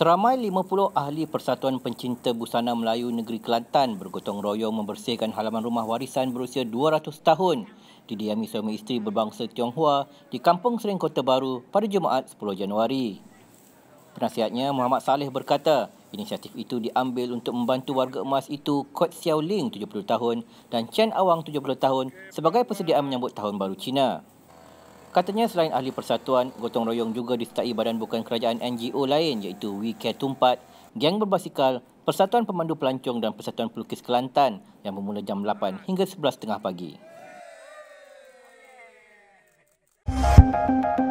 Seramai 50 ahli Persatuan Pencinta Busana Melayu Negeri Kelantan bergotong royong membersihkan halaman rumah warisan berusia 200 tahun di diami suami isteri berbangsa Tionghoa di Kampung Sering Kota Baru pada Jumaat 10 Januari. Penasihatnya Muhammad Saleh berkata, inisiatif itu diambil untuk membantu warga emas itu Kot Xiao Ling 70 tahun dan Chen Awang 70 tahun sebagai persediaan menyambut Tahun Baru Cina. Katanya selain ahli persatuan, gotong royong juga disertai badan bukan kerajaan NGO lain iaitu We Care Tumpat, Geng Berbasikal, Persatuan Pemandu Pelancong dan Persatuan Pelukis Kelantan yang bermula jam 8 hingga 11.30 pagi. Thank you.